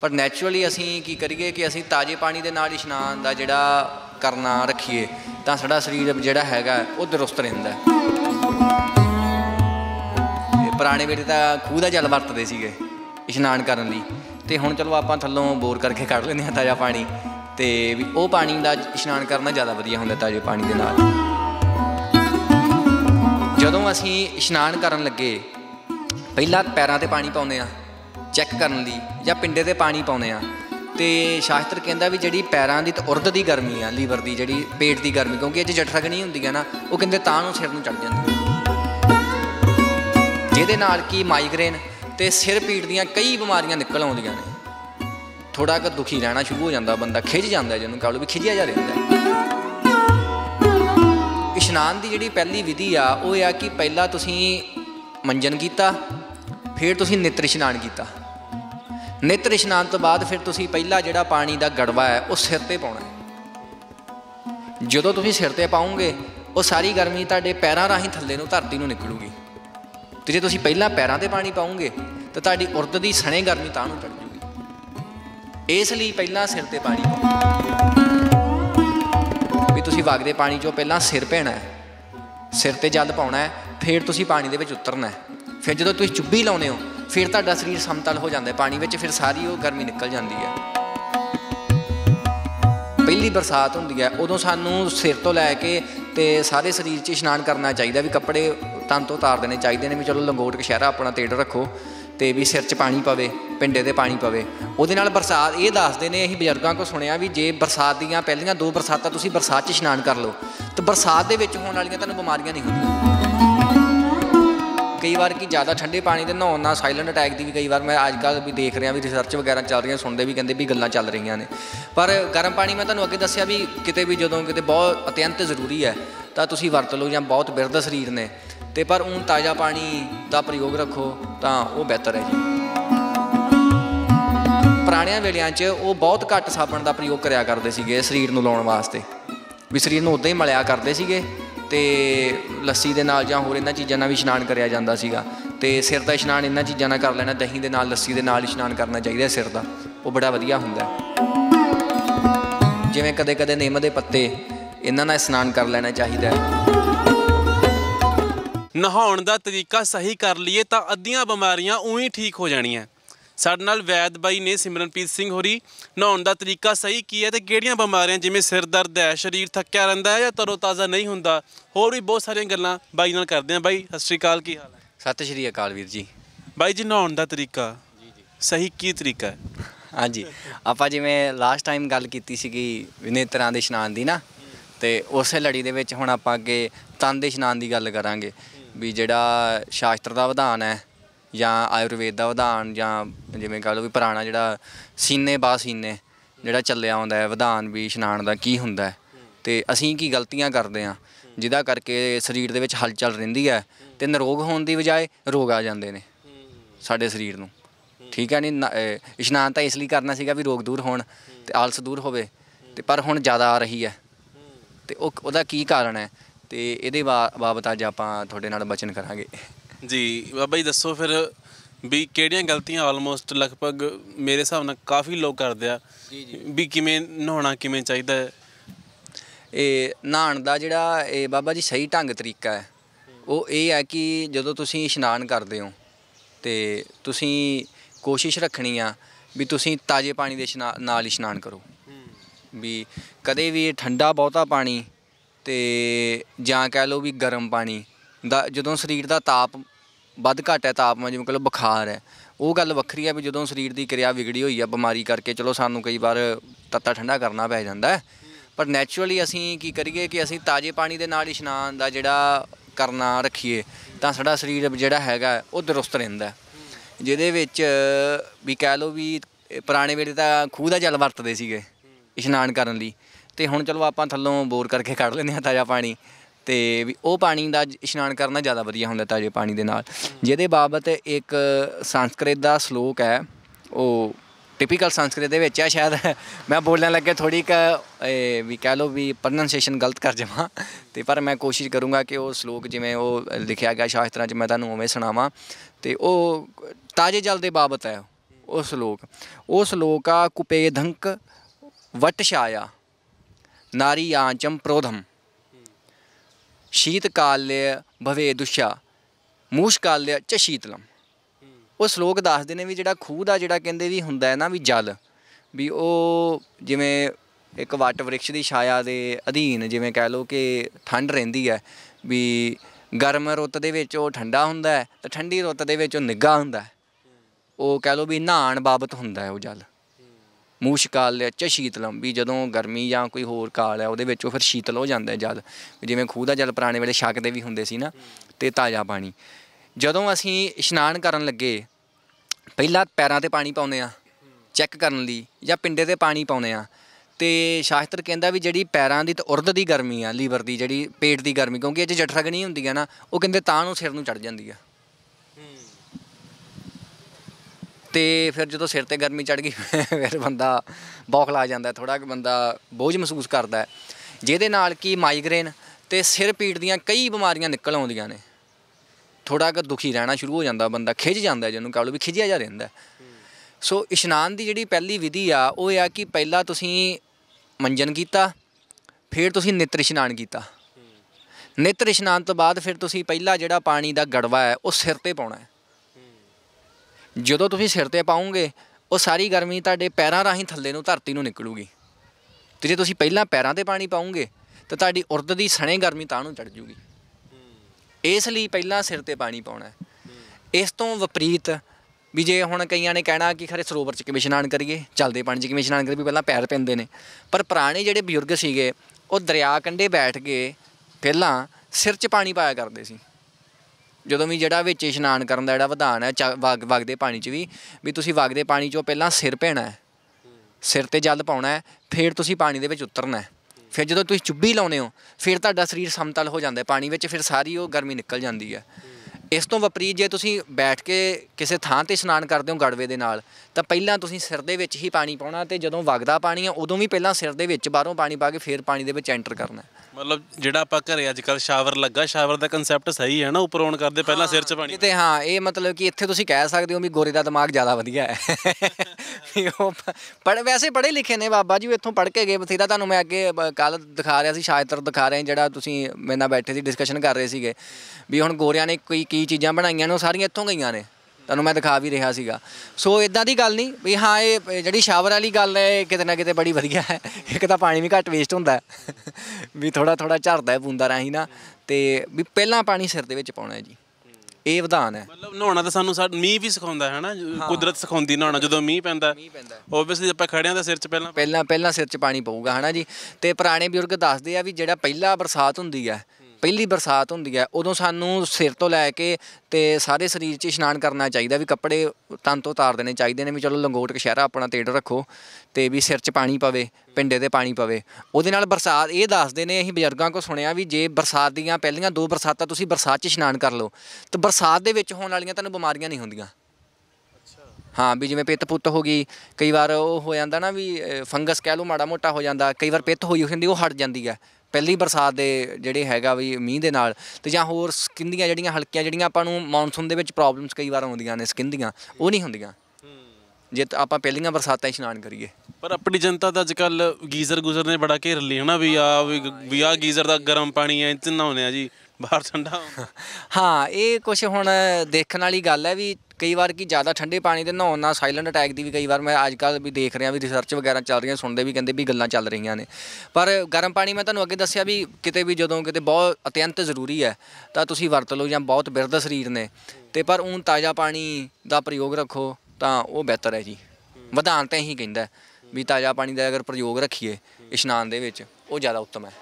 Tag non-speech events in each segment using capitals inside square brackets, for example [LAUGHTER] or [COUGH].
ਪਰ ਨੇਚਰਲੀ ਅਸੀਂ ਕੀ ਕਰੀਏ ਕਿ ਅਸੀਂ ਤਾਜ਼ੇ ਪਾਣੀ ਦੇ ਨਾਲ ਇਸ਼ਨਾਨ ਦਾ ਜਿਹੜਾ ਕਰਨਾ ਰੱਖੀਏ ਤਾਂ ਸਾਡਾ ਸਰੀਰ ਜਿਹੜਾ ਹੈਗਾ ਉਹ ਦਰੁਸਤ ਰਹਿੰਦਾ ਇਹ ਪੁਰਾਣੇ ਵੇਲੇ ਤਾਂ ਖੂਹ ਦਾ ਜਲ ਵਰਤਦੇ ਸੀਗੇ ਇਸ਼ਨਾਨ ਕਰਨ ਲਈ ਤੇ ਹੁਣ ਚਲੋ ਆਪਾਂ ਥੱਲੋਂ ਬੋਰ ਕਰਕੇ ਕੱਢ ਲੈਂਦੇ ਹਾਂ ਤਾਜ਼ਾ ਪਾਣੀ ਤੇ ਵੀ ਉਹ ਪਾਣੀ ਦਾ ਇਸ਼ਨਾਨ ਕਰਨਾ ਜ਼ਿਆਦਾ ਵਧੀਆ ਹੁੰਦਾ ਤਾਜ਼ੇ ਪਾਣੀ ਦੇ ਨਾਲ ਜਦੋਂ ਅਸੀਂ ਇਸ਼ਨਾਨ ਕਰਨ ਲੱਗੇ ਪਹਿਲਾਂ ਪੈਰਾਂ ਤੇ ਪਾਣੀ ਪਾਉਂਦੇ ਆ ਚੈੱਕ ਕਰਨ ਲਈ ਜਾਂ ਪਿੰਡੇ ਦੇ ਪਾਣੀ ਪਾਉਨੇ ਆ ਤੇ ਸ਼ਾਸਤਰ ਕਹਿੰਦਾ ਵੀ ਜਿਹੜੀ ਪੈਰਾਂ ਦੀ ਤੇ ਉਰਦ ਦੀ ਗਰਮੀ ਆ ਲੀਵਰ ਦੀ ਜਿਹੜੀ ਪੇਟ ਦੀ ਗਰਮੀ ਕਿਉਂਕਿ ਇਹ ਨਹੀਂ ਹੁੰਦੀ ਹੈ ਨਾ ਉਹ ਕਹਿੰਦੇ ਤਾਂ ਨੂੰ ਸਿਰ ਨੂੰ ਚੜ ਜਾਂਦੀ ਜਿਹਦੇ ਨਾਲ ਕੀ ਮਾਈਗ੍ਰੇਨ ਤੇ ਸਿਰ ਪੀੜ ਦੀਆਂ ਕਈ ਬਿਮਾਰੀਆਂ ਨਿਕਲ ਆਉਂਦੀਆਂ ਨੇ ਥੋੜਾ ਕੁ ਦੁਖੀ ਰਹਿਣਾ ਸ਼ੁਰੂ ਹੋ ਜਾਂਦਾ ਬੰਦਾ ਖਿੱਚ ਜਾਂਦਾ ਜਿਹਨੂੰ ਕਹ ਲਓ ਵੀ ਖਿਜਿਆ ਜਾ ਰਹਿੰਦਾ ਇਸ਼ਨਾਨ ਦੀ ਜਿਹੜੀ ਪਹਿਲੀ ਵਿਧੀ ਆ ਉਹ ਆ ਕਿ ਪਹਿਲਾਂ ਤੁਸੀਂ ਮੰਜਨ ਕੀਤਾ ਫਿਰ ਤੁਸੀਂ ਨਿਤਰ ਇਸ਼ਨਾਨ ਕੀਤਾ ਨੇਤਰ ਇਸ਼ਨਾਨ ਤੋਂ ਬਾਅਦ ਫਿਰ ਤੁਸੀਂ ਪਹਿਲਾ ਜਿਹੜਾ ਪਾਣੀ ਦਾ ਗੜਵਾ ਹੈ ਉਹ ਸਿਰ ਤੇ ਪਾਉਣਾ ਹੈ ਜਦੋਂ ਤੁਸੀਂ ਸਿਰ ਤੇ ਪਾਉਂਗੇ ਉਹ ਸਾਰੀ ਗਰਮੀ ਤੁਹਾਡੇ ਪੈਰਾਂ ਰਾਹੀਂ ਥੱਲੇ ਨੂੰ ਧਰਤੀ ਨੂੰ ਨਿਕਲੂਗੀ ਤੇ ਜੇ ਤੁਸੀਂ ਪਹਿਲਾਂ ਪੈਰਾਂ ਤੇ ਪਾਣੀ ਪਾਉਂਗੇ ਤਾਂ ਤੁਹਾਡੀ ਉਰਦ ਦੀ ਸਣੇ ਗਰਮੀ ਤਾਂ ਨੂੰ ਚੜ ਜੂਗੀ ਇਸ ਲਈ ਪਹਿਲਾਂ ਸਿਰ ਤੇ ਪਾਣੀ ਵੀ ਤੁਸੀਂ ਵਗਦੇ ਪਾਣੀ ਚੋਂ ਪਹਿਲਾਂ ਸਿਰ ਪੈਣਾ ਹੈ ਸਿਰ ਤੇ ਜਲ ਪਾਉਣਾ ਹੈ ਫਿਰ ਤੁਸੀਂ ਪਾਣੀ ਦੇ ਵਿੱਚ ਉਤਰਨਾ ਹੈ ਫਿਰ ਜਦੋਂ ਤੁਸੀਂ ਚੁੱਭੀ ਲਾਉਨੇ ਹੋ ਫਿਰ ਤੁਹਾਡਾ ਸਰੀਰ ਸਮਤਲ ਹੋ ਜਾਂਦਾ ਹੈ ਪਾਣੀ ਵਿੱਚ ਫਿਰ ਸਾਰੀ ਉਹ ਗਰਮੀ ਨਿਕਲ ਜਾਂਦੀ ਹੈ ਪਹਿਲੀ ਬਰਸਾਤ ਹੁੰਦੀ ਹੈ ਉਦੋਂ ਸਾਨੂੰ ਸਿਰ ਤੋਂ ਲੈ ਕੇ ਤੇ ਸਾਰੇ ਸਰੀਰ 'ਚ ਇਸ਼ਨਾਨ ਕਰਨਾ ਚਾਹੀਦਾ ਵੀ ਕੱਪੜੇ ਤਨ ਤੋਂ ਉਤਾਰ ਦੇਣੇ ਚਾਹੀਦੇ ਨੇ ਵੀ ਚਲੋ ਲੰਗੋਟ ਕਸ਼ਹਿਰਾ ਆਪਣਾ ਤੇੜ ਰੱਖੋ ਤੇ ਵੀ ਸਿਰ 'ਚ ਪਾਣੀ ਪਵੇ ਪਿੰਡੇ ਦੇ ਪਾਣੀ ਪਵੇ ਉਹਦੇ ਨਾਲ ਬਰਸਾਤ ਇਹ ਦੱਸਦੇ ਨੇ ਅਸੀਂ ਬਜ਼ੁਰਗਾਂ ਕੋ ਸੁਣਿਆ ਵੀ ਜੇ ਬਰਸਾਤ ਦੀਆਂ ਪਹਿਲੀਆਂ ਦੋ ਬਰਸਾਤਾਂ ਤੁਸੀਂ ਬਰਸਾਤ 'ਚ ਇਸ਼ਨਾਨ ਕਰ ਲਓ ਤੇ ਬਰਸਾਤ ਦੇ ਵਿੱਚ ਹੋਣ ਵਾਲੀਆਂ ਤੁਹਾਨੂੰ ਬਿਮਾਰੀਆਂ ਨਹੀਂ ਹੁੰਦੀਆਂ ਕਈ ਵਾਰ ਕੀ ਜ਼ਿਆਦਾ ਠੰਡੇ ਪਾਣੀ ਦੇ ਨਹਾਉਣ ਨਾਲ ਸਾਇਲੈਂਟ ਅਟੈਕ ਦੀ ਵੀ ਕਈ ਵਾਰ ਮੈਂ ਅੱਜ ਕੱਲ ਵੀ ਦੇਖ ਰਿਹਾ ਵੀ ਰਿਸਰਚ ਵਗੈਰਾ ਚੱਲ ਰਹੀਆਂ ਸੁਣਦੇ ਵੀ ਕਹਿੰਦੇ ਵੀ ਗੱਲਾਂ ਚੱਲ ਰਹੀਆਂ ਨੇ ਪਰ ਗਰਮ ਪਾਣੀ ਮੈਂ ਤੁਹਾਨੂੰ ਅੱਗੇ ਦੱਸਿਆ ਵੀ ਕਿਤੇ ਵੀ ਜਦੋਂ ਕਿਤੇ ਬਹੁਤ ਅਤਿਅੰਤ ਜ਼ਰੂਰੀ ਹੈ ਤਾਂ ਤੁਸੀਂ ਵਰਤ ਲਓ ਜਾਂ ਬਹੁਤ ਬਿਰਧ ਸਰੀਰ ਨੇ ਤੇ ਪਰ ਉਹਨ ਤਾਜ਼ਾ ਪਾਣੀ ਦਾ ਪ੍ਰਯੋਗ ਰੱਖੋ ਤਾਂ ਉਹ ਬਿਹਤਰ ਹੈ ਜੀ ਪੁਰਾਣਿਆਂ ਵੇਲਿਆਂ 'ਚ ਉਹ ਬਹੁਤ ਘੱਟ ਸਾਬਣ ਦਾ ਪ੍ਰਯੋਗ ਕਰਿਆ ਕਰਦੇ ਸੀਗੇ ਸਰੀਰ ਨੂੰ ਲਾਉਣ ਵਾਸਤੇ ਵੀ ਸਰੀਰ ਨੂੰ ਉਦਾਂ ਹੀ ਮਲਿਆ ਕਰਦੇ ਸੀਗੇ ਤੇ ਲੱਸੀ ਦੇ ਨਾਲ ਜਾਂ ਹੋਰ ਇਹਨਾਂ ਚੀਜ਼ਾਂ ਨਾਲ ਵੀ ਇਸ਼ਨਾਨ ਕਰਿਆ ਜਾਂਦਾ ਸੀਗਾ ਤੇ ਸਿਰ ਦਾ ਇਸ਼ਨਾਨ ਇਹਨਾਂ ਚੀਜ਼ਾਂ ਨਾਲ ਕਰ ਲੈਣਾ ਦਹੀਂ ਦੇ ਨਾਲ ਲੱਸੀ ਦੇ ਨਾਲ ਇਸ਼ਨਾਨ ਕਰਨਾ ਚਾਹੀਦਾ ਸਿਰ ਦਾ ਉਹ ਬੜਾ ਵਧੀਆ ਹੁੰਦਾ ਜਿਵੇਂ ਕਦੇ-ਕਦੇ ਨਿੰਮ ਦੇ ਪੱਤੇ ਇਹਨਾਂ ਨਾਲ ਇਸ਼ਨਾਨ ਕਰ ਲੈਣਾ ਚਾਹੀਦਾ ਹੈ ਨਹਾਉਣ ਦਾ ਤਰੀਕਾ ਸਹੀ ਕਰ ਲਈਏ ਤਾਂ ਅੱਧੀਆਂ ਬਿਮਾਰੀਆਂ ਉਹੀ ਠੀਕ ਹੋ ਜਾਣੀਆਂ ਸਾਡੇ ਨਾਲ ਵੈਦ ਬਾਈ ਨੇ ਸਿਮਰਨਪ੍ਰੀਤ ਸਿੰਘ ਹੋਰੀ ਨਹਾਉਣ ਦਾ ਤਰੀਕਾ ਸਹੀ ਕੀ ਹੈ ਤੇ ਕਿਹੜੀਆਂ ਬਿਮਾਰੀਆਂ ਜਿਵੇਂ ਸਿਰ ਦਰਦ ਹੈ ਸਰੀਰ ਥੱਕਿਆ ਰਹਿੰਦਾ ਹੈ ਜਾਂ ਤਰੋਤਾਜ਼ਾ ਨਹੀਂ ਹੁੰਦਾ ਹੋਰ ਵੀ ਬਹੁਤ ਸਾਰੀਆਂ ਗੱਲਾਂ ਬਾਈ ਨਾਲ ਕਰਦੇ ਹਾਂ ਬਾਈ ਸਤਿ ਸ਼੍ਰੀ ਅਕਾਲ ਕੀ ਹਾਲ ਹੈ ਸਤਿ ਸ਼੍ਰੀ ਅਕਾਲ ਵੀਰ ਜੀ ਬਾਈ ਜੀ ਨਹਾਉਣ ਦਾ ਤਰੀਕਾ ਸਹੀ ਕੀ ਤਰੀਕਾ ਹੈ ਹਾਂਜੀ ਆਪਾਂ ਜਿਵੇਂ ਲਾਸਟ ਟਾਈਮ ਗੱਲ ਕੀਤੀ ਸੀਗੀ ਵਿਨੇ ਤਰ੍ਹਾਂ ਦੇ ਇਸ਼ਨਾਨ ਦੀ ਨਾ ਤੇ ਉਸੇ ਲੜੀ ਦੇ ਵਿੱਚ ਹੁਣ ਆਪਾਂ ਅੱਗੇ ਤਨ ਦੇ ਇਸ਼ਨਾਨ ਦੀ ਗੱਲ ਕਰਾਂਗੇ ਵੀ ਜਿਹੜਾ ਸ਼ਾਸਤਰ ਦਾ ਵਿਧਾਨ ਹੈ ਜਾਂ ਆਯੁਰਵੇਦ ਦਾ ਵਿਧਾਨ ਜਾਂ ਜਿਵੇਂ ਕਹ ਲਓ ਵੀ ਪੁਰਾਣਾ ਜਿਹੜਾ ਸੀਨੇ ਬਾ ਸੀਨੇ ਜਿਹੜਾ ਚੱਲਿਆ ਆਉਂਦਾ ਹੈ ਵਿਧਾਨ ਵੀ ਇਸ਼ਨਾਨ ਦਾ ਕੀ ਹੁੰਦਾ ਹੈ ਤੇ ਅਸੀਂ ਕੀ ਗਲਤੀਆਂ ਕਰਦੇ ਆ ਜਿਹਦਾ ਕਰਕੇ ਸਰੀਰ ਦੇ ਵਿੱਚ ਹਲਚਲ ਰਹਿੰਦੀ ਹੈ ਤੇ ਨਿਰੋਗ ਹੋਣ ਦੀ ਬਜਾਏ ਰੋਗ ਆ ਜਾਂਦੇ ਨੇ ਸਾਡੇ ਸਰੀਰ ਨੂੰ ਠੀਕ ਹੈ ਨਹੀਂ ਇਸ਼ਨਾਨ ਤਾਂ ਇਸ ਲਈ ਕਰਨਾ ਸੀਗਾ ਵੀ ਰੋਗ ਦੂਰ ਹੋਣ ਤੇ ਆਲਸ ਦੂਰ ਹੋਵੇ ਤੇ ਪਰ ਹੁਣ ਜ਼ਿਆਦਾ ਆ ਰਹੀ ਹੈ ਤੇ ਉਹ ਉਹਦਾ ਕੀ ਕਾਰਨ ਹੈ ਤੇ ਇਹਦੇ ਬਾਬਤ ਅੱਜ ਆਪਾਂ ਤੁਹਾਡੇ ਨਾਲ ਬਚਨ ਕਰਾਂਗੇ ਜੀ ਬਾਬਾ ਜੀ ਦੱਸੋ ਫਿਰ ਵੀ ਕਿਹੜੀਆਂ ਗਲਤੀਆਂ ਆਲਮੋਸਟ ਲਗਭਗ ਮੇਰੇ ਹਿਸਾਬ ਨਾਲ ਕਾਫੀ ਲੋਕ ਕਰਦੇ ਆ ਵੀ ਕਿਵੇਂ ਨਹਾਉਣਾ ਕਿਵੇਂ ਚਾਹੀਦਾ ਹੈ ਇਹ ਨਹਾਣ ਦਾ ਜਿਹੜਾ ਇਹ ਬਾਬਾ ਜੀ ਸਹੀ ਢੰਗ ਤਰੀਕਾ ਹੈ ਉਹ ਇਹ ਹੈ ਕਿ ਜਦੋਂ ਤੁਸੀਂ ਇਸ਼ਨਾਨ ਕਰਦੇ ਹੋ ਤੇ ਤੁਸੀਂ ਕੋਸ਼ਿਸ਼ ਰੱਖਣੀ ਆ ਵੀ ਤੁਸੀਂ ਤਾਜ਼ੇ ਪਾਣੀ ਦੇ ਨਾਲ ਇਸ਼ਨਾਨ ਕਰੋ ਵੀ ਕਦੇ ਵੀ ਠੰਡਾ ਬਹੁਤਾ ਪਾਣੀ ਤੇ ਜਾਂ ਕਹਿ ਲਓ ਵੀ ਗਰਮ ਪਾਣੀ ਦਾ ਜਦੋਂ ਸਰੀਰ ਦਾ ਤਾਪ ਵੱਧ ਘਟ ਹੈ ਤਾਪਮਾਨ ਜਿਵੇਂ ਕੋਲ ਬੁਖਾਰ ਹੈ ਉਹ ਗੱਲ ਵੱਖਰੀ ਹੈ ਵੀ ਜਦੋਂ ਸਰੀਰ ਦੀ ਕਿਰਿਆ ਵਿਗੜੀ ਹੋਈ ਹੈ ਬਿਮਾਰੀ ਕਰਕੇ ਚਲੋ ਸਾਨੂੰ ਕਈ ਵਾਰ ਤੱਤਾ ਠੰਡਾ ਕਰਨਾ ਪੈ ਜਾਂਦਾ ਹੈ ਪਰ ਨੇਚਰਲੀ ਅਸੀਂ ਕੀ ਕਰੀਏ ਕਿ ਅਸੀਂ ਤਾਜ਼ੇ ਪਾਣੀ ਦੇ ਨਾਲ ਇਸ਼ਨਾਨ ਦਾ ਜਿਹੜਾ ਕਰਨਾ ਰੱਖੀਏ ਤਾਂ ਸਾਡਾ ਸਰੀਰ ਜਿਹੜਾ ਹੈਗਾ ਉਹ ਦਰੁਸਤ ਰਹਿੰਦਾ ਜਿਹਦੇ ਵਿੱਚ ਵੀ ਕਹਿ ਲੋ ਵੀ ਪੁਰਾਣੇ ਵੇਲੇ ਤਾਂ ਖੂਹ ਦਾ ਜਲ ਵਰਤਦੇ ਸੀਗੇ ਇਸ਼ਨਾਨ ਕਰਨ ਲਈ ਤੇ ਹੁਣ ਚਲੋ ਆਪਾਂ ਥੱਲੋਂ ਬੋਰ ਕਰਕੇ ਕੱਢ ਲੈਂਦੇ ਹਾਂ ਤਾਜ਼ਾ ਪਾਣੀ ਤੇ ਵੀ ਉਹ ਪਾਣੀ ਦਾ ਇਸ਼ਨਾਨ ਕਰਨਾ ਜ਼ਿਆਦਾ ਵਧੀਆ ਹੁੰਦਾ ਤਾਜੇ ਪਾਣੀ ਦੇ ਨਾਲ ਜਿਹਦੇ ਬਾਬਤ ਇੱਕ ਸੰਸਕ੍ਰਿਤ ਦਾ ਸ਼ਲੋਕ ਹੈ ਉਹ ਟਿਪੀਕਲ ਸੰਸਕ੍ਰਿਤ ਦੇ ਵਿੱਚ ਆ ਸ਼ਾਇਦ ਮੈਂ ਬੋਲਣ ਲੱਗੇ ਥੋੜੀ ਕ ਵੀ ਕਹਿ ਲੋ ਵੀ ਪ੍ਰੋਨੰਸੀਏਸ਼ਨ ਗਲਤ ਕਰ ਜਾਵਾਂ ਤੇ ਪਰ ਮੈਂ ਕੋਸ਼ਿਸ਼ ਕਰੂੰਗਾ ਕਿ ਉਹ ਸ਼ਲੋਕ ਜਿਵੇਂ ਉਹ ਲਿਖਿਆ ਗਿਆ ਸ਼ਾਸਤਰਾਂ 'ਚ ਮੈਂ ਤੁਹਾਨੂੰ ਉਵੇਂ ਸੁਣਾਵਾਂ ਤੇ ਉਹ ਤਾਜੇ ਜਲ ਦੇ ਬਾਬਤ ਹੈ ਉਹ ਸ਼ਲੋਕ ਉਹ ਸ਼ਲੋਕ ਆ ਕੁਪੇਧੰਕ ਵਟ ਛਾਇਆ ਨਾਰੀ ਆਂਚਮ ਪ੍ਰੋਧਮ ਸ਼ੀਤਕਾਲਯ ਭਵੇ ਦੁਸ਼ਾ ਮੂਸ਼ਕਾਲਯ ਚ ਸ਼ੀਤਲਮ ਉਹ ਸ਼ਲੋਕ ਦੱਸਦੇ ਨੇ ਵੀ ਜਿਹੜਾ ਖੂਹ ਦਾ ਜਿਹੜਾ ਕਹਿੰਦੇ ਵੀ ਹੁੰਦਾ ਹੈ ਨਾ ਵੀ ਜਲ ਵੀ ਉਹ ਜਿਵੇਂ ਇੱਕ ਵਟ ਵ੍ਰਿਕਸ਼ ਦੀ ਛਾਇਆ ਦੇ ਅਧੀਨ ਜਿਵੇਂ ਕਹਿ ਲਓ ਕਿ ਠੰਡ ਰਹਿੰਦੀ ਹੈ ਵੀ ਗਰਮ ਰੁੱਤ ਦੇ ਵਿੱਚ ਉਹ ਠੰਡਾ ਹੁੰਦਾ ਹੈ ਤੇ ਠੰਡੀ ਰੁੱਤ ਦੇ ਵਿੱਚ ਉਹ ਨਿੱਗਾ ਹੁੰਦਾ ਹੈ ਉਹ ਕਹਿ ਲਓ ਵੀ ਨਹਾਣ ਬਾਬਤ ਹੁੰਦਾ ਹੈ ਉਹ ਜਲ ਮੂੰਹ ਸ਼ਕਾਲ ਲਿਆ ਚ ਸ਼ੀਤਲਮ ਵੀ ਜਦੋਂ ਗਰਮੀ ਜਾਂ ਕੋਈ ਹੋਰ ਕਾਲ ਹੈ ਉਹਦੇ ਵਿੱਚ ਉਹ ਫਿਰ ਸ਼ੀਤਲ ਹੋ ਜਾਂਦਾ ਜਲ ਜਿਵੇਂ ਖੂਹ ਦਾ ਜਲ ਪੁਰਾਣੇ ਵੇਲੇ ਛੱਕਦੇ ਵੀ ਹੁੰਦੇ ਸੀ ਨਾ ਤੇ ਤਾਜ਼ਾ ਪਾਣੀ ਜਦੋਂ ਅਸੀਂ ਇਸ਼ਨਾਨ ਕਰਨ ਲੱਗੇ ਪਹਿਲਾਂ ਪੈਰਾਂ ਤੇ ਪਾਣੀ ਪਾਉਂਦੇ ਆ ਚੈੱਕ ਕਰਨ ਲਈ ਜਾਂ ਪਿੰਡੇ ਤੇ ਪਾਣੀ ਪਾਉਂਦੇ ਆ ਤੇ ਸ਼ਾਸਤਰ ਕਹਿੰਦਾ ਵੀ ਜਿਹੜੀ ਪੈਰਾਂ ਦੀ ਤੇ ਉਰਦ ਦੀ ਗਰਮੀ ਆ ਲੀਵਰ ਦੀ ਜਿਹੜੀ ਪੇਟ ਦੀ ਗਰਮੀ ਕਿਉਂਕਿ ਇਹ ਚ ਜਠਰਗਣੀ ਹੁੰਦੀ ਆ ਨਾ ਉਹ ਕਹਿੰਦੇ ਤਾਂ ਨੂੰ ਸਿਰ ਨੂੰ ਚੜ ਜਾਂਦੀ ਆ ਤੇ ਫਿਰ ਜਦੋਂ ਸਿਰ ਤੇ ਗਰਮੀ ਚੜ ਗਈ [LAUGHS] ਫਿਰ ਬੰਦਾ ਬੌਖਲਾ ਜਾਂਦਾ ਥੋੜਾ ਕਿ ਬੰਦਾ ਬੋਝ ਮਹਿਸੂਸ ਕਰਦਾ ਹੈ ਜਿਹਦੇ ਨਾਲ ਕੀ ਮਾਈਗ੍ਰੇਨ ਤੇ ਸਿਰ ਪੀੜ ਦੀਆਂ ਕਈ ਬਿਮਾਰੀਆਂ ਨਿਕਲ ਆਉਂਦੀਆਂ ਨੇ ਥੋੜਾ ਕਿ ਦੁਖੀ ਰਹਿਣਾ ਸ਼ੁਰੂ ਹੋ ਜਾਂਦਾ ਬੰਦਾ ਖਿਜ ਜਾਂਦਾ ਜਿਹਨੂੰ ਕਹ ਲੋ ਵੀ ਖਿਜਿਆ ਜਾ ਰਹਿੰਦਾ ਸੋ ਇਸ਼ਨਾਨ ਦੀ ਜਿਹੜੀ ਪਹਿਲੀ ਵਿਧੀ ਆ ਉਹ ਆ ਕਿ ਪਹਿਲਾਂ ਤੁਸੀਂ ਮੰਜਨ ਕੀਤਾ ਫਿਰ ਤੁਸੀਂ ਨਿਤਰ ਇਸ਼ਨਾਨ ਕੀਤਾ ਨਿਤਰ ਇਸ਼ਨਾਨ ਤੋਂ ਬਾਅਦ ਫਿਰ ਤੁਸੀਂ ਪਹਿਲਾ ਜਿਹੜਾ ਪਾਣੀ ਦਾ ਗੜਵਾ ਹੈ ਉਹ ਸਿਰ ਤੇ ਪਾਉਣਾ ਹੈ ਜਦੋਂ ਤੁਸੀਂ ਸਿਰ ਤੇ ਪਾਉਂਗੇ ਉਹ ਸਾਰੀ ਗਰਮੀ ਤੁਹਾਡੇ ਪੈਰਾਂ ਰਾਹੀਂ ਥੱਲੇ ਨੂੰ ਧਰਤੀ ਨੂੰ ਨਿਕਲੂਗੀ ਤੇ ਜੇ ਤੁਸੀਂ ਪਹਿਲਾਂ ਪੈਰਾਂ ਤੇ ਪਾਣੀ ਪਾਉਂਗੇ ਤਾਂ ਤੁਹਾਡੀ ਉਰਦ ਦੀ ਸਣੇ ਗਰਮੀ ਤਾਂ ਨੂੰ ਚੜ ਜੂਗੀ ਇਸ ਲਈ ਪਹਿਲਾਂ ਸਿਰ ਤੇ ਪਾਣੀ ਪਾਉਣਾ ਇਸ ਤੋਂ ਵਿਪਰੀਤ ਵੀ ਜੇ ਹੁਣ ਕਈਆਂ ਨੇ ਕਹਿਣਾ ਕਿ ਖਰੇ ਸਰੋਵਰ 'ਚ ਕਿਵੇਂ ਇਸ਼ਨਾਨ ਕਰੀਏ ਚਲਦੇ ਪਾਣੀ 'ਚ ਕਿਵੇਂ ਇਸ਼ਨਾਨ ਕਰੀਏ ਵੀ ਪਹਿਲਾਂ ਪੈਰ ਪੈਂਦੇ ਨੇ ਪਰ ਪੁਰਾਣੇ ਜਿਹੜੇ ਬਜ਼ੁਰਗ ਸੀਗੇ ਉਹ ਦਰਿਆ ਕੰਢੇ ਬੈਠ ਕੇ ਪਹਿਲਾਂ ਸਿਰ 'ਚ ਪਾਣੀ ਪਾਇਆ ਕਰਦੇ ਸੀ ਜਦੋਂ ਵੀ ਜਿਹੜਾ ਵਿੱਚ ਇਸ਼ਨਾਨ ਕਰਨ ਦਾ ਜਿਹੜਾ ਵਿਧਾਨ ਹੈ ਵਗਦੇ ਪਾਣੀ 'ਚ ਵੀ ਵੀ ਤੁਸੀਂ ਵਗਦੇ ਪਾਣੀ 'ਚੋਂ ਪਹਿਲਾਂ ਸਿਰ ਪੈਣਾ ਹੈ ਸਿਰ ਤੇ ਜਲ ਪਾਉਣਾ ਹੈ ਫਿਰ ਤੁਸੀਂ ਪਾਣੀ ਦੇ ਵਿੱਚ ਉਤਰਨਾ ਹੈ ਫਿਰ ਜਦੋਂ ਤੁਸੀਂ ਚੁੱਭੀ ਲਾਉਨੇ ਹੋ ਫਿਰ ਤੁਹਾਡਾ ਸਰੀਰ ਸਮਤਲ ਹੋ ਜਾਂਦਾ ਹੈ ਪਾਣੀ ਵਿੱਚ ਫਿਰ ਸਾਰੀ ਉਹ ਗਰਮੀ ਨਿਕਲ ਜਾਂਦੀ ਹੈ ਇਸ ਤੋਂ ਵਿਪਰੀਤ ਜੇ ਤੁਸੀਂ ਬੈਠ ਕੇ ਕਿਸੇ ਥਾਂ ਤੇ ਇਸ਼ਨਾਨ ਕਰਦੇ ਹੋ ਗੜਵੇ ਦੇ ਨਾਲ ਤਾਂ ਪਹਿਲਾਂ ਤੁਸੀਂ ਸਿਰ ਦੇ ਵਿੱਚ ਹੀ ਪਾਣੀ ਪਾਉਣਾ ਤੇ ਜਦੋਂ ਵਗਦਾ ਪਾਣੀ ਆ ਉਦੋਂ ਵੀ ਪਹਿਲਾਂ ਸਿਰ ਦੇ ਵਿੱਚ ਬਾਹਰੋਂ ਪਾਣੀ ਪਾ ਕੇ ਫਿਰ ਪਾਣੀ ਦੇ ਵਿੱਚ ਐਂਟਰ ਕਰਨਾ ਮਤਲਬ ਜਿਹੜਾ ਆਪਾਂ ਘਰੇ ਅੱਜ ਕੱਲ ਸ਼ਾਵਰ ਲੱਗਾ ਸ਼ਾਵਰ ਦਾ ਕਨਸੈਪਟ ਸਹੀ ਹੈ ਨਾ ਉੱਪਰ ਆਉਣ ਕਰਦੇ ਪਹਿਲਾਂ ਸਿਰ 'ਚ ਪਾਣੀ ਤੇ ਹਾਂ ਇਹ ਮਤਲਬ ਕਿ ਇੱਥੇ ਤੁਸੀਂ ਕਹਿ ਸਕਦੇ ਹੋ ਵੀ ਗੋਰੇ ਦਾ ਦਿਮਾਗ ਜ਼ਿਆਦਾ ਵਧੀਆ ਹੈ ਪੜ ਵੈਸੇ ਪੜੇ ਲਿਖੇ ਨੇ ਬਾਬਾ ਜੀ ਇੱਥੋਂ ਪੜ ਕੇ ਗਏ ਬਥੇਰਾ ਤੁਹਾਨੂੰ ਮੈਂ ਅੱਗੇ ਕੱਲ ਦਿਖਾ ਰਿਹਾ ਸੀ ਸ਼ਾਇਤਰ ਦਿਖਾ ਰਿਹਾ ਜਿਹੜਾ ਤੁਸੀਂ ਮੇਰੇ ਨਾਲ ਬੈਠੇ ਸੀ ਡਿਸਕਸ਼ਨ ਕਰ ਰਹੇ ਸੀਗੇ ਵੀ ਹੁਣ ਗੋਰਿਆਂ ਨੇ ਕੋਈ ਕੀ ਚੀਜ਼ਾਂ ਬਣਾਈਆਂ ਨੇ ਉਹ ਸਾਰੀਆਂ ਇੱਥੋਂ ਗਈਆਂ ਨੇ ਤੁਹਾਨੂੰ ਮੈਂ ਦਿਖਾ ਵੀ ਰਿਹਾ ਸੀਗਾ ਸੋ ਇਦਾਂ ਦੀ ਗੱਲ ਨਹੀਂ ਵੀ ਹਾਂ ਇਹ ਜਿਹੜੀ ਸ਼ਾਵਰ ਵਾਲੀ ਗੱਲ ਹੈ ਕਿਤੇ ਨਾ ਕਿਤੇ ਬੜੀ ਵਧੀਆ ਹੈ ਇੱਕ ਤਾਂ ਪਾਣੀ ਵੀ ਘੱਟ ਵੇਸਟ ਹੁੰਦਾ ਵੀ ਥੋੜਾ ਥੋੜਾ ਝੜਦਾ ਹੈ ਬੂੰਦਾ ਰਾਹੀਂ ਨਾ ਤੇ ਵੀ ਪਹਿਲਾਂ ਪਾਣੀ ਸਿਰ ਦੇ ਵਿੱਚ ਪਾਉਣਾ ਹੈ ਜੀ ਇਹ ਵਿਧਾਨ ਹੈ ਮਤਲਬ ਨਹਾਉਣਾ ਤਾਂ ਸਾਨੂੰ ਮੀਂਹ ਵੀ ਸਿਖਾਉਂਦਾ ਹੈ ਨਾ ਕੁਦਰਤ ਸਿਖਾਉਂਦੀ ਨਹਾਉਣਾ ਜਦੋਂ ਮੀਂਹ ਪੈਂਦਾ ਓਬਵੀਅਸਲੀ ਆਪਾਂ ਖੜਿਆਂ ਦਾ ਸਿਰ 'ਚ ਪਹਿਲਾਂ ਪਹਿਲਾਂ ਪਹਿਲਾਂ ਸਿਰ 'ਚ ਪਾਣੀ ਪਊਗਾ ਹਨਾ ਜੀ ਤੇ ਪੁਰਾਣੇ ਬਜ਼ੁਰਗ ਦੱਸਦੇ ਆ ਵੀ ਜਿਹੜਾ ਪਹਿਲਾ ਬਰਸਾਤ ਹੁੰਦੀ ਹੈ ਪਹਿਲੀ ਬਰਸਾਤ ਹੁੰਦੀ ਹੈ ਉਦੋਂ ਸਾਨੂੰ ਸਿਰ ਤੋਂ ਲੈ ਕੇ ਤੇ ਸਾਰੇ ਸਰੀਰ 'ਚ ਇਸ਼ਨਾਨ ਕਰਨਾ ਚਾਹੀਦਾ ਵੀ ਕੱਪੜੇ ਤਨ ਤੋਂ ਉਤਾਰ ਦੇਣੇ ਚਾਹੀਦੇ ਨੇ ਵੀ ਚਲੋ ਲੰਗੋਟ ਕਸ਼ਹਿਰਾ ਆਪਣਾ ਤੇੜ ਰੱਖੋ ਤੇ ਵੀ ਸਿਰ 'ਚ ਪਾਣੀ ਪਵੇ ਪਿੰਡੇ ਦੇ ਪਾਣੀ ਪਵੇ ਉਹਦੇ ਨਾਲ ਬਰਸਾਤ ਇਹ ਦੱਸਦੇ ਨੇ ਅਸੀਂ ਬਜ਼ੁਰਗਾਂ ਕੋ ਸੁਣਿਆ ਵੀ ਜੇ ਬਰਸਾਤ ਦੀਆਂ ਪਹਿਲੀਆਂ ਦੋ ਬਰਸਾਤਾਂ ਤੁਸੀਂ ਬਰਸਾਤ 'ਚ ਇਸ਼ਨਾਨ ਕਰ ਲਓ ਤੇ ਬਰਸਾਤ ਦੇ ਵਿੱਚ ਹੋਣ ਵਾਲੀਆਂ ਤੁਹਾਨੂੰ ਬਿਮਾਰੀਆਂ ਨਹੀਂ ਹੁੰਦੀਆਂ ਹਾਂ ਵੀ ਜਿਵੇਂ ਪਿੱਤ ਪੁੱਤ ਹੋ ਗਈ ਕਈ ਵਾਰ ਉਹ ਹੋ ਜਾਂਦਾ ਨਾ ਵੀ ਫੰਗਸ ਕਹਿ ਲਓ ਮਾੜਾ ਮੋਟਾ ਹੋ ਜਾਂਦਾ ਕਈ ਵਾਰ ਪਿੱਤ ਹੋਈ ਹੁੰਦੀ ਉਹ ਹਟ ਜਾਂਦੀ ਹੈ ਪਹਿਲੀ ਬਰਸਾਤ ਦੇ ਜਿਹੜੇ ਹੈਗਾ ਵੀ ਮੀਂਹ ਦੇ ਨਾਲ ਤੇ ਜਾਂ ਹੋਰ ਸਕਿਨ ਦੀਆਂ ਜਿਹੜੀਆਂ ਹਲਕੀਆਂ ਜਿਹੜੀਆਂ ਆਪਾਂ ਨੂੰ ਮੌਨਸੂਨ ਦੇ ਵਿੱਚ ਪ੍ਰੋਬਲਮਸ ਕਈ ਵਾਰ ਆਉਂਦੀਆਂ ਨੇ ਸਕਿਨ ਦੀਆਂ ਉਹ ਨਹੀਂ ਹੁੰਦੀਆਂ ਜੇ ਆਪਾਂ ਪਹਿਲੀਆਂ ਬਰਸਾਤਾਂ ਇਸ਼ਨਾਨ ਕਰੀਏ ਪਰ ਆਪਣੀ ਜਨਤਾ ਦਾ ਅੱਜਕੱਲ ਗੀਜ਼ਰ ਗੁਜ਼ਰ ਨੇ ਬੜਾ ਘੇਰ ਲਈ ਹਨਾ ਵੀ ਆ ਵੀ ਆ ਗੀਜ਼ਰ ਦਾ ਗਰਮ ਪਾਣੀ ਐ ਇੰਤ ਨਹਾਉਨੇ ਜੀ ਬਾਹਰ ਠੰਡਾ ਹਾਂ ਇਹ ਕੁਝ ਹੁਣ ਦੇਖਣ ਵਾਲੀ ਗੱਲ ਹੈ ਵੀ ਕਈ ਵਾਰ ਕੀ ਜ਼ਿਆਦਾ ਠੰਡੇ ਪਾਣੀ ਦੇ ਨਹਾਉਣ ਨਾਲ ਸਾਇਲੈਂਟ ਅਟੈਕ ਦੀ ਵੀ ਕਈ ਵਾਰ ਮੈਂ ਅੱਜ ਕੱਲ ਵੀ ਦੇਖ ਰਿਹਾ ਵੀ ਰਿਸਰਚ ਵਗੈਰਾ ਚੱਲ ਰਹੀਆਂ ਸੁਣਦੇ ਵੀ ਕਹਿੰਦੇ ਵੀ ਗੱਲਾਂ ਚੱਲ ਰਹੀਆਂ ਨੇ ਪਰ ਗਰਮ ਪਾਣੀ ਮੈਂ ਤੁਹਾਨੂੰ ਅੱਗੇ ਦੱਸਿਆ ਵੀ ਕਿਤੇ ਵੀ ਜਦੋਂ ਕਿਤੇ ਬਹੁਤ ਅਤਿਅੰਤ ਜ਼ਰੂਰੀ ਹੈ ਤਾਂ ਤੁਸੀਂ ਵਰਤ ਲਓ ਜਾਂ ਬਹੁਤ ਬਿਰਦ ਸਰੀਰ ਨੇ ਤੇ ਪਰ ਉਂ ਤਾਜ਼ਾ ਪਾਣੀ ਦਾ ਪ੍ਰਯੋਗ ਰੱਖੋ ਤਾਂ ਉਹ ਬਿਹਤਰ ਹੈ ਜੀ ਵਿਧਾਨ ਤਾਂ ਇਹੀ ਕਹਿੰਦਾ ਵੀ ਤਾਜ਼ਾ ਪਾਣੀ ਦਾ ਅਗਰ ਪ੍ਰਯੋਗ ਰੱਖੀਏ ਇਸ਼ਨਾਨ ਦੇ ਵਿੱਚ ਉਹ ਜ਼ਿਆਦਾ ਉੱਤਮ ਹੈ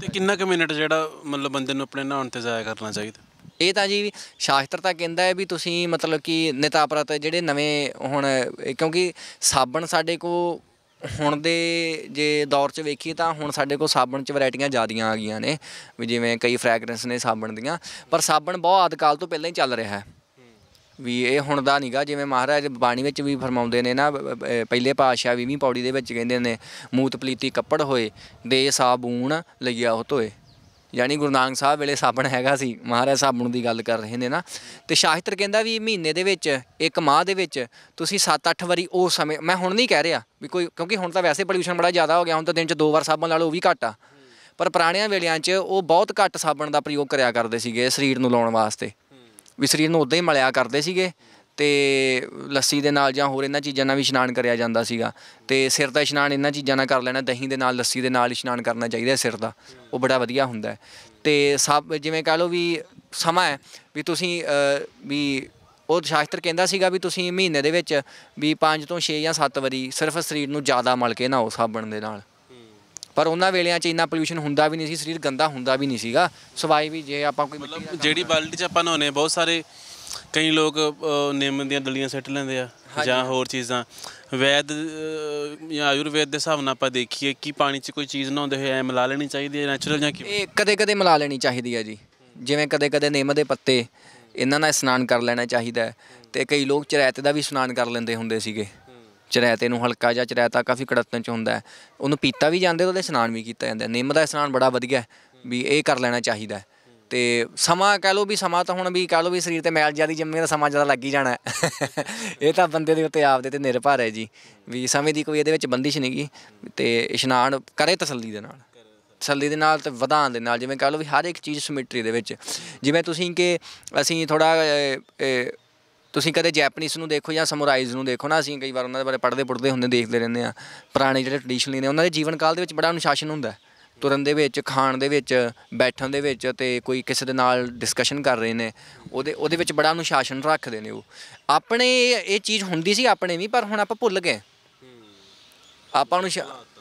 ਤੇ ਕਿੰਨਾ ਕੁ ਮਿੰਟ ਜਿਹੜਾ ਮਤਲਬ ਬੰਦੇ ਨੂੰ ਆਪਣੇ ਨਹਾਉਣ ਤੇ ਜ਼ਾਇਆ ਕਰਨਾ ਚਾਹੀਦਾ ਇਹ ਤਾਂ ਜੀ ਸ਼ਾਸਤਰ ਤਾਂ ਕਹਿੰਦਾ ਹੈ ਵੀ ਤੁਸੀਂ ਮਤਲਬ ਕਿ ਪ੍ਰਤ ਜਿਹੜੇ ਨਵੇਂ ਹੁਣ ਕਿਉਂਕਿ ਸਾਬਣ ਸਾਡੇ ਕੋ ਹੁਣ ਦੇ ਜੇ ਦੌਰ 'ਚ ਵੇਖੀ ਤਾਂ ਹੁਣ ਸਾਡੇ ਕੋਲ ਸਾਬਣ 'ਚ ਵੈਰਾਈਟੀਆਂ ਜ਼ਿਆਦੀਆਂ ਆ ਗਈਆਂ ਨੇ ਵੀ ਜਿਵੇਂ ਕਈ ਫ੍ਰੈਗਰੈਂਸ ਨੇ ਸਾਬਣ ਦੀਆਂ ਪਰ ਸਾਬਣ ਬਹੁਤ ਆਦਕਾਲ ਤੋਂ ਪਹਿਲਾਂ ਹੀ ਚੱਲ ਰਿਹਾ ਹੈ ਵੀ ਇਹ ਹੁਣ ਦਾ ਨਹੀਂਗਾ ਜਿਵੇਂ ਮਹਾਰਾਜ ਬਾਣੀ ਵਿੱਚ ਵੀ ਫਰਮਾਉਂਦੇ ਨੇ ਨਾ ਪਹਿਲੇ ਪਾਤਸ਼ਾਹ 20ਵੀਂ ਪੌੜੀ ਦੇ ਵਿੱਚ ਕਹਿੰਦੇ ਨੇ ਮੂਤ ਪਲੀਤੀ ਕੱਪੜ ਹੋਏ ਦੇ ਸਾਬੂਨ ਲਈਆ ਹੋ ਧੋਏ ਯਾਨੀ ਗੁਰੂ ਨਾਨਕ ਸਾਹਿਬ ਵੇਲੇ ਸਾਬਣ ਹੈਗਾ ਸੀ ਮਹਾਰਾਜ ਸਾਬਣ ਦੀ ਗੱਲ ਕਰ ਰਹੇ ਨੇ ਨਾ ਤੇ ਸ਼ਾਸਤਰ ਕਹਿੰਦਾ ਵੀ ਮਹੀਨੇ ਦੇ ਵਿੱਚ ਇੱਕ ਮਾਹ ਦੇ ਵਿੱਚ ਤੁਸੀਂ 7-8 ਵਾਰੀ ਉਹ ਸਮੇਂ ਮੈਂ ਹੁਣ ਨਹੀਂ ਕਹਿ ਰਿਹਾ ਵੀ ਕੋਈ ਕਿਉਂਕਿ ਹੁਣ ਤਾਂ ਵੈਸੇ ਪੋਲੂਸ਼ਨ ਬੜਾ ਜ਼ਿਆਦਾ ਹੋ ਗਿਆ ਹੁਣ ਤਾਂ ਦਿਨ 'ਚ ਦੋ ਵਾਰ ਸਾਬਣ ਲਾ ਲਓ ਉਹ ਵੀ ਘੱਟ ਆ ਪਰ ਪੁਰਾਣਿਆਂ ਵੇਲਿਆਂ 'ਚ ਉਹ ਬਹੁਤ ਘੱਟ ਸਾਬਣ ਦਾ ਪ੍ਰਯੋਗ ਕਰਿਆ ਕਰਦੇ ਸੀਗੇ ਸਰੀਰ ਨੂੰ ਲਾਉਣ ਵਾਸਤੇ ਵੀ ਸਰੀਰ ਨੂੰ ਉਦਾਂ ਹੀ ਮਲਿਆ ਕਰਦੇ ਸੀਗੇ ਤੇ ਲੱਸੀ ਦੇ ਨਾਲ ਜਾਂ ਹੋਰ ਇਹਨਾਂ ਚੀਜ਼ਾਂ ਨਾਲ ਵੀ ਇਸ਼ਨਾਨ ਕਰਿਆ ਜਾਂਦਾ ਸੀਗਾ ਤੇ ਸਿਰ ਦਾ ਇਸ਼ਨਾਨ ਇਹਨਾਂ ਚੀਜ਼ਾਂ ਨਾਲ ਕਰ ਲੈਣਾ ਦਹੀਂ ਦੇ ਨਾਲ ਲੱਸੀ ਦੇ ਨਾਲ ਇਸ਼ਨਾਨ ਕਰਨਾ ਚਾਹੀਦਾ ਸਿਰ ਦਾ ਉਹ ਬੜਾ ਵਧੀਆ ਹੁੰਦਾ ਤੇ ਸਭ ਜਿਵੇਂ ਕਹ ਲਓ ਵੀ ਸਮਾਂ ਹੈ ਵੀ ਤੁਸੀਂ ਵੀ ਉਹ ਸ਼ਾਸਤਰ ਕਹਿੰਦਾ ਸੀਗਾ ਵੀ ਤੁਸੀਂ ਮਹੀਨੇ ਦੇ ਵਿੱਚ ਵੀ 5 ਤੋਂ 6 ਜਾਂ 7 ਵਾਰੀ ਸਿਰਫ ਸਰੀਰ ਨੂੰ ਜ਼ਿਆਦਾ ਮਲ ਕੇ ਉਹ ਸਾਬਣ ਦੇ ਨਾਲ ਪਰ ਉਹਨਾਂ ਵੇਲਿਆਂ 'ਚ ਇੰਨਾ ਪੋਲੂਸ਼ਨ ਹੁੰਦਾ ਵੀ ਨਹੀਂ ਸੀ ਸਰੀਰ ਗੰਦਾ ਹੁੰਦਾ ਵੀ ਨਹੀਂ ਸੀਗਾ ਸਵਾਈ ਵੀ ਜੇ ਆਪਾਂ ਕੋਈ ਮਤਲਬ ਜਿਹੜੀ ਬਾਲਟੀ 'ਚ ਆਪਾਂ ਨਹਾਉਨੇ ਬਹੁਤ ਸਾਰੇ ਕਈ ਲੋਕ ਨਿੰਮ ਦੀਆਂ ਦਲੀਆਂ ਸੱਟ ਲੈਂਦੇ ਆ ਜਾਂ ਹੋਰ ਚੀਜ਼ਾਂ ਵੈਦ ਜਾਂ ਆਯੁਰਵੇਦ ਦੇ ਹਿਸਾਬ ਨਾਲ ਆਪਾਂ ਦੇਖੀਏ ਕਿ ਪਾਣੀ 'ਚ ਕੋਈ ਚੀਜ਼ ਨਹਾਉਂਦੇ ਹੋਏ ਐ ਮਿਲਾ ਲੈਣੀ ਚਾਹੀਦੀ ਹੈ ਨੈਚੁਰਲ ਜਾਂ ਕਿ ਇਹ ਕਦੇ-ਕਦੇ ਮਿਲਾ ਲੈਣੀ ਚਾਹੀਦੀ ਹੈ ਜੀ ਜਿਵੇਂ ਕਦੇ-ਕਦੇ ਨਿੰਮ ਦੇ ਪੱਤੇ ਇਹਨਾਂ ਨਾਲ ਇਸ਼ਨਾਨ ਕਰ ਲੈਣਾ ਚਾਹੀਦਾ ਹੈ ਤੇ ਕਈ ਲੋਕ ਚਰੈਤ ਦਾ ਵੀ ਇਸ਼ਨਾਨ ਕਰ ਲੈਂਦੇ ਹੁੰਦੇ ਸੀਗੇ ਚਰੈਤ ਨੂੰ ਹਲਕਾ ਜਿਹਾ ਚਰੈਤਾ ਕਾਫੀ ਕੜਤਨ ਚ ਹੁੰਦਾ ਹੈ ਉਹਨੂੰ ਪੀਤਾ ਵੀ ਜਾਂਦੇ ਤੇ ਉਹਦੇ ਇਸ਼ਨਾਨ ਵੀ ਕੀਤਾ ਜਾਂਦਾ ਨਿੰਮ ਦਾ ਇਸ਼ਨਾਨ ਬੜਾ ਵਧੀਆ ਵੀ ਇਹ ਕਰ ਲੈਣਾ ਚਾਹੀਦਾ ਹੈ। ਤੇ ਸਮਾਂ ਕਹਿ ਲੋ ਵੀ ਸਮਾਂ ਤਾਂ ਹੁਣ ਵੀ ਕਹਿ ਲੋ ਵੀ ਸਰੀਰ ਤੇ ਮੈਲ ਜਿਆਦੀ ਜੰਮੇ ਦਾ ਸਮਾਂ ਜ਼ਿਆਦਾ ਲੱਗ ਹੀ ਜਾਣਾ ਇਹ ਤਾਂ ਬੰਦੇ ਦੇ ਉੱਤੇ ਆਪਦੇ ਤੇ ਨਿਰਭਰ ਹੈ ਜੀ ਵੀ ਸਮੇਂ ਦੀ ਕੋਈ ਇਹਦੇ ਵਿੱਚ ਬੰਦਿਸ਼ ਨਹੀਂਗੀ ਤੇ ਇਸ਼ਨਾਨ ਕਰੇ ਤਸੱਲੀ ਦੇ ਨਾਲ ਤਸੱਲੀ ਦੇ ਨਾਲ ਤੇ ਵਧਾਉਣ ਦੇ ਨਾਲ ਜਿਵੇਂ ਕਹਿ ਲੋ ਵੀ ਹਰ ਇੱਕ ਚੀਜ਼ ਸਿਮਟਰੀ ਦੇ ਵਿੱਚ ਜਿਵੇਂ ਤੁਸੀਂ ਕਿ ਅਸੀਂ ਥੋੜਾ ਤੁਸੀਂ ਕਦੇ ਜੈਪਨੀਜ਼ ਨੂੰ ਦੇਖੋ ਜਾਂ ਸਮੁਰਾਈਜ਼ ਨੂੰ ਦੇਖੋ ਨਾ ਅਸੀਂ ਕਈ ਵਾਰ ਉਹਨਾਂ ਦੇ ਬਾਰੇ ਪੜ੍ਹਦੇ ਪੜ੍ਹਦੇ ਹੁੰਦੇ ਦੇਖਦੇ ਰਹਿੰਦੇ ਆ ਪੁਰਾਣੇ ਜਿਹੜੇ ਟ੍ਰੈਡੀਸ਼ਨਲੀ ਨੇ ਉਹਨਾਂ ਦੇ ਜੀਵਨ ਕਾਲ ਦੇ ਵਿੱਚ ਬੜਾ ਅਨੁਸ਼ਾਸਨ ਹੁੰਦਾ ਹੈ ਤੁਰਨ ਦੇ ਵਿੱਚ ਖਾਣ ਦੇ ਵਿੱਚ ਬੈਠਣ ਦੇ ਵਿੱਚ ਤੇ ਕੋਈ ਕਿਸੇ ਦੇ ਨਾਲ ਡਿਸਕਸ਼ਨ ਕਰ ਰਹੇ ਨੇ ਉਹਦੇ ਉਹਦੇ ਵਿੱਚ ਬੜਾ ਅਨੁਸ਼ਾਸਨ ਰੱਖਦੇ ਨੇ ਉਹ ਆਪਣੇ ਇਹ ਚੀਜ਼ ਹੁੰਦੀ ਸੀ ਆਪਣੇ ਵੀ ਪਰ ਹੁਣ ਆਪਾਂ ਭੁੱਲ ਗਏ ਆਪਾਂ ਨੂੰ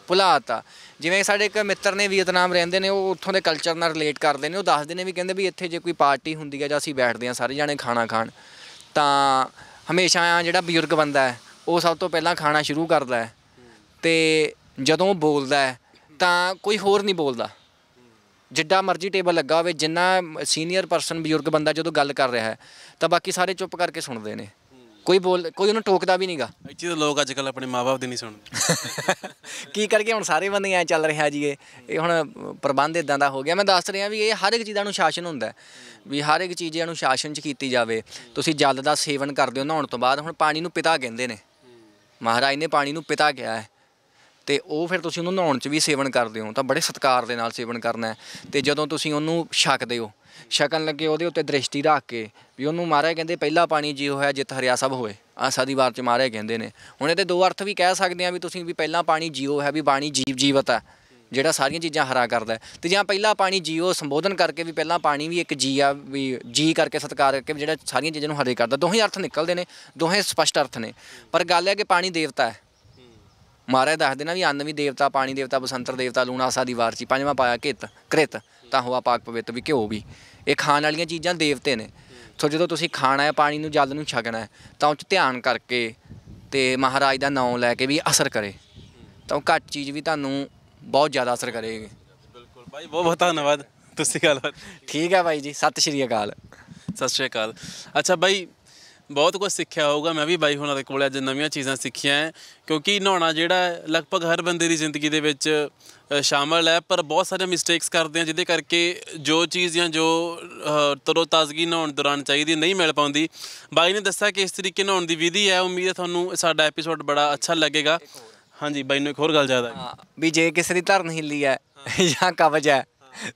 ਭੁਲਾਤਾ ਜਿਵੇਂ ਸਾਡੇ ਇੱਕ ਮਿੱਤਰ ਨੇ ਵੀਅਤਨਾਮ ਰਹਿੰਦੇ ਨੇ ਉਹ ਉੱਥੋਂ ਦੇ ਕਲਚਰ ਨਾਲ ਰਿਲੇਟ ਕਰਦੇ ਨੇ ਉਹ ਦੱਸਦੇ ਨੇ ਵੀ ਕਹਿੰਦੇ ਵੀ ਇੱਥੇ ਜੇ ਕੋਈ ਪਾਰਟੀ ਹੁੰਦੀ ਹੈ ਜਾਂ ਅਸੀਂ ਬੈਠਦੇ ਆ ਸਾਰੇ ਜਾਣੇ ਖਾਣਾ ਖਾਣ ਤਾਂ ਹਮੇਸ਼ਾ ਜਿਹੜਾ ਬਜ਼ੁਰਗ ਬੰਦਾ ਹੈ ਉਹ ਸਭ ਤੋਂ ਪਹਿਲਾਂ ਖਾਣਾ ਸ਼ੁਰੂ ਕਰਦਾ ਹੈ ਤੇ ਜਦੋਂ ਬੋਲਦਾ ਹੈ ਤਾਂ ਕੋਈ ਹੋਰ ਨਹੀਂ ਬੋਲਦਾ ਜਿੱਡਾ ਮਰਜ਼ੀ ਟੇਬਲ ਲੱਗਾ ਹੋਵੇ ਜਿੰਨਾ ਸੀਨੀਅਰ ਪਰਸਨ ਬਜ਼ੁਰਗ ਬੰਦਾ ਜਦੋਂ ਗੱਲ ਕਰ ਰਿਹਾ ਹੈ ਤਾਂ ਬਾਕੀ ਸਾਰੇ ਚੁੱਪ ਕਰਕੇ ਸੁਣਦੇ ਨੇ ਕੋਈ ਬੋਲ ਕੋਈ ਉਹਨੂੰ ਟੋਕਦਾ ਵੀ ਨਹੀਂਗਾ ਇੱਥੇ ਤਾਂ ਲੋਕ ਅੱਜ ਕੱਲ ਆਪਣੇ ਮਾਪੇ ਦੇ ਨਹੀਂ ਸੁਣਦੇ [LAUGHS] ਕੀ ਕਰਕੇ ਹੁਣ ਸਾਰੇ ਬੰਦੇ ਐ ਚੱਲ ਰਿਹਾ ਜੀ ਇਹ ਹੁਣ ਪ੍ਰਬੰਧ ਇਦਾਂ ਦਾ ਹੋ ਗਿਆ ਮੈਂ ਦੱਸ ਰਿਹਾ ਵੀ ਇਹ ਹਰ ਇੱਕ ਚੀਜ਼ਾਂ ਨੂੰ ਸ਼ਾਸਨ ਹੁੰਦਾ ਵੀ ਹਰ ਇੱਕ ਨੂੰ ਸ਼ਾਸਨ ਚ ਕੀਤੀ ਜਾਵੇ ਤੁਸੀਂ ਜਲ ਦਾ ਸੇਵਨ ਕਰਦੇ ਹੋ ਨਹਾਉਣ ਤੋਂ ਬਾਅਦ ਹੁਣ ਪਾਣੀ ਨੂੰ ਪਿਤਾ ਕਹਿੰਦੇ ਨੇ ਮਹਾਰਾਜ ਨੇ ਪਾਣੀ ਨੂੰ ਪਿਤਾ ਕਿਹਾ ਹੈ ਤੇ ਉਹ ਫਿਰ ਤੁਸੀਂ ਉਹਨੂੰ ਨਹਾਉਣ 'ਚ ਵੀ ਸੇਵਨ ਕਰਦੇ ਹੋ ਤਾਂ ਬੜੇ ਸਤਕਾਰ ਦੇ ਨਾਲ ਸੇਵਨ ਕਰਨਾ ਤੇ ਜਦੋਂ ਤੁਸੀਂ ਉਹਨੂੰ ਛਕਦੇ ਹੋ ਛਕਣ ਲੱਗੇ ਉਹਦੇ ਉੱਤੇ ਦ੍ਰਿਸ਼ਟੀ ਰੱਖ ਕੇ ਵੀ ਉਹਨੂੰ ਮਾਰਿਆ ਕਹਿੰਦੇ ਪਹਿਲਾ ਪਾਣੀ ਜੀ ਹੋਇਆ ਜਿੱਤ ਹਰਿਆ ਸਭ ਹੋਏ ਆਸਾ ਦੀ ਵਾਰ 'ਚ ਮਾਰਿਆ ਕਹਿੰਦੇ ਨੇ ਹੁਣ ਇਹਦੇ ਦੋ ਅਰਥ ਵੀ ਕਹਿ ਸਕਦੇ ਆ ਵੀ ਤੁਸੀਂ ਵੀ ਪਹਿਲਾ ਪਾਣੀ ਜੀਓ ਹੈ ਵੀ ਬਾਣੀ ਜੀਵ ਜੀਵਤ ਹੈ ਜਿਹੜਾ ਸਾਰੀਆਂ ਚੀਜ਼ਾਂ ਹਰਾ ਕਰਦਾ ਤੇ ਜਾਂ ਪਹਿਲਾ ਪਾਣੀ ਜੀਓ ਸੰਬੋਧਨ ਕਰਕੇ ਵੀ ਪਹਿਲਾ ਪਾਣੀ ਵੀ ਇੱਕ ਜੀ ਆ ਵੀ ਜੀ ਕਰਕੇ ਸਤਕਾਰ ਕਰਕੇ ਜਿਹੜਾ ਸਾਰੀਆਂ ਚੀਜ਼ਾਂ ਨੂੰ ਹਰੇ ਕਰਦਾ ਦੋਹੇ ਅਰਥ ਨਿਕਲਦੇ ਨੇ ਦੋਹੇ ਸਪਸ਼ਟ ਅਰਥ ਨੇ ਪਰ ਗੱਲ ਹੈ ਕਿ ਪਾਣੀ ਦੇਵਤਾ ਹੈ ਮਹਾਰਾਜ ਦੱਸਦੇ ਨਾ ਵੀ ਅੰਨ ਵੀ ਦੇਵਤਾ ਪਾਣੀ ਦੇਵਤਾ ਬਸੰਤਰ ਦੇਵਤਾ ਲੂਣਾਸਾ ਦੀ ਵਾਰ ਚ ਪੰਜਵਾਂ ਪਾਇਆ ਕਿਤ ਕ੍ਰਿਤ ਤਾਂ ਹੋਆ ਪਾਕ ਪਵਿੱਤ ਵੀ ਘਿਓ ਵੀ ਇਹ ਖਾਣ ਵਾਲੀਆਂ ਚੀਜ਼ਾਂ ਦੇਵਤੇ ਨੇ ਸੋ ਜਦੋਂ ਤੁਸੀਂ ਖਾਣਾ ਹੈ ਪਾਣੀ ਨੂੰ ਜਲ ਨੂੰ ਛਕਣਾ ਹੈ ਤਾਂ ਉੱਚ ਧਿਆਨ ਕਰਕੇ ਤੇ ਮਹਾਰਾਜ ਦਾ ਨਾਮ ਲੈ ਕੇ ਵੀ ਅਸਰ ਕਰੇ ਤਾਂ ਉਹ ਘੱਟ ਚੀਜ਼ ਵੀ ਤੁਹਾਨੂੰ ਬਹੁਤ ਜ਼ਿਆਦਾ ਅਸਰ ਕਰੇਗੀ ਬਿਲਕੁਲ ਭਾਈ ਬਹੁਤ ਬਹੁਤ ਧੰਨਵਾਦ ਤੁਸੀਂ ਗੱਲ ਠੀਕ ਹੈ ਭਾਈ ਜੀ ਸਤਿ ਸ਼੍ਰੀ ਅਕਾਲ ਸਤਿ ਸ਼੍ਰੀ ਅਕਾਲ ਅੱਛਾ ਭਾਈ ਬਹੁਤ ਕੁਝ ਸਿੱਖਿਆ ਹੋਊਗਾ ਮੈਂ ਵੀ ਬਾਈ ਹੁਣਾਂ ਦੇ ਕੋਲ ਅੱਜ ਨਵੀਆਂ ਚੀਜ਼ਾਂ ਸਿੱਖੀਆਂ ਕਿਉਂਕਿ ਨਹਾਉਣਾ ਜਿਹੜਾ ਲਗਭਗ ਹਰ ਬੰਦੇ ਦੀ ਜ਼ਿੰਦਗੀ ਦੇ ਵਿੱਚ ਸ਼ਾਮਲ ਹੈ ਪਰ ਬਹੁਤ ਸਾਰੇ ਮਿਸਟੇਕਸ ਕਰਦੇ ਆ ਜਿਹਦੇ ਕਰਕੇ ਜੋ ਚੀਜ਼ ਜਾਂ ਜੋ ਤਰੋ ਤਾਜ਼ਗੀ ਨਹਾਉਣ ਦੌਰਾਨ ਚਾਹੀਦੀ ਨਹੀਂ ਮਿਲ ਪਾਉਂਦੀ ਬਾਈ ਨੇ ਦੱਸਿਆ ਕਿ ਇਸ ਤਰੀਕੇ ਨਹਾਉਣ ਦੀ ਵਿਧੀ ਹੈ ਉਮੀਦ ਹੈ ਤੁਹਾਨੂੰ ਸਾਡਾ ਐਪੀਸੋਡ ਬੜਾ ਅੱਛਾ ਲੱਗੇਗਾ ਹਾਂਜੀ ਬਾਈ ਨੂੰ ਇੱਕ ਹੋਰ ਗੱਲ ਜ਼ਿਆਦਾ ਵੀ ਜੇ ਕਿਸੇ ਦੀ ਧਰਨ ਹਿੱਲੀ ਹੈ ਜਾਂ ਕਬਜ਼ ਹੈ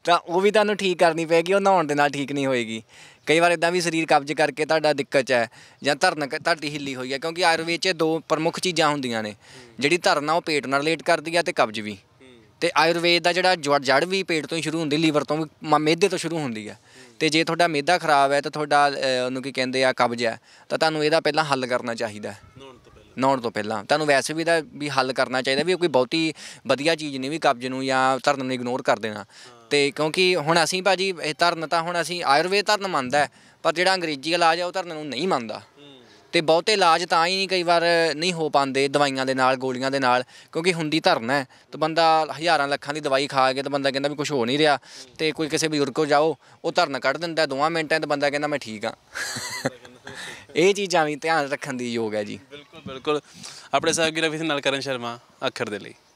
ਤਾਂ ਉਹ ਵੀ ਤੁਹਾਨੂੰ ਠੀਕ ਕਰਨੀ ਪੈਗੀ ਉਹ ਨਹਾਉਣ ਦੇ ਨਾਲ ਠੀਕ ਨਹੀਂ ਹੋਏਗੀ ਕਈ ਵਾਰ ਇਦਾਂ ਵੀ ਸਰੀਰ ਕਬਜ਼ ਕਰਕੇ ਤੁਹਾਡਾ ਦਿੱਕਤ ਹੈ ਜਾਂ ਧਰਨ ਤੁਹਾਡੀ ਹਿੱਲੀ ਹੋਈ ਹੈ ਕਿਉਂਕਿ ਆਯੁਰਵੇਦ 'ਚ ਦੋ ਪ੍ਰਮੁੱਖ ਚੀਜ਼ਾਂ ਹੁੰਦੀਆਂ ਨੇ ਜਿਹੜੀ ਧਰਨ ਆ ਉਹ ਪੇਟ ਨਾਲ ਰਿਲੇਟ ਕਰਦੀ ਆ ਤੇ ਕਬਜ਼ ਵੀ ਤੇ ਆਯੁਰਵੇਦ ਦਾ ਜਿਹੜਾ ਜੜ ਵੀ ਪੇਟ ਤੋਂ ਹੀ ਸ਼ੁਰੂ ਹੁੰਦੀ ਲੀਵਰ ਤੋਂ ਵੀ ਮਿਹਦੇ ਤੋਂ ਸ਼ੁਰੂ ਹੁੰਦੀ ਹੈ ਤੇ ਜੇ ਤੁਹਾਡਾ ਮੇਦਾ ਖਰਾਬ ਹੈ ਤਾਂ ਤੁਹਾਡਾ ਉਹਨੂੰ ਕੀ ਕਹਿੰਦੇ ਆ ਕਬਜ਼ ਹੈ ਤਾਂ ਤੁਹਾਨੂੰ ਇਹਦਾ ਪਹਿਲਾਂ ਹੱਲ ਕਰਨਾ ਚਾਹੀਦਾ ਨੌਣ ਤੋਂ ਪਹਿਲਾਂ ਤੁਹਾਨੂੰ ਵੈਸੇ ਵੀ ਦਾ ਵੀ ਹੱਲ ਕਰਨਾ ਚਾਹੀਦਾ ਵੀ ਕੋਈ ਬਹੁਤੀ ਵਧੀਆ ਚੀਜ਼ ਨਹੀਂ ਵੀ ਕਬਜ਼ ਨੂੰ ਜਾਂ ਧਰਨ ਨੂੰ ਇਗਨੋਰ ਕਰ ਦੇਣਾ ਤੇ ਕਿਉਂਕਿ ਹੁਣ ਅਸੀਂ ਭਾਜੀ ਇਹ ਧਰਨ ਤਾਂ ਹੁਣ ਅਸੀਂ ਆਯੁਰਵੇਦ ਧਰਨ ਮੰਨਦਾ ਪਰ ਜਿਹੜਾ ਅੰਗਰੇਜ਼ੀ ਇਲਾਜ ਆ ਉਹ ਧਰਨ ਨੂੰ ਨਹੀਂ ਮੰਨਦਾ ਤੇ ਬਹੁਤੇ ਇਲਾਜ ਤਾਂ ਹੀ ਨਹੀਂ ਕਈ ਵਾਰ ਨਹੀਂ ਹੋ ਪਾਉਂਦੇ ਦਵਾਈਆਂ ਦੇ ਨਾਲ ਗੋਲੀਆਂ ਦੇ ਨਾਲ ਕਿਉਂਕਿ ਹੁੰਦੀ ਧਰਨ ਹੈ ਤੇ ਬੰਦਾ ਹਜ਼ਾਰਾਂ ਲੱਖਾਂ ਦੀ ਦਵਾਈ ਖਾ ਕੇ ਤੇ ਬੰਦਾ ਕਹਿੰਦਾ ਵੀ ਕੁਝ ਹੋ ਨਹੀਂ ਰਿਹਾ ਤੇ ਕੋਈ ਕਿਸੇ ਬਜ਼ੁਰਗ ਕੋ ਜਾਓ ਉਹ ਧਰਨ ਕੱਢ ਦਿੰਦਾ ਦੋਵਾਂ ਮਿੰਟਾਂ ਤੇ ਬੰਦਾ ਕਹਿੰਦਾ ਮੈਂ ਠੀਕ ਆ ਇਹ ਚੀਜ਼ਾਂ ਵੀ ਧਿਆਨ ਰੱਖਣ ਦੀ ਯੋਗ ਹੈ ਜੀ ਬਿਲਕੁਲ ਬਿਲਕੁਲ ਆਪਣੇ ਸਾਹਿਬ ਗਿਰਫਿਤ ਨਾਲ ਕਰਨ ਸ਼ਰਮਾ ਅੱਖਰ ਦੇ ਲਈ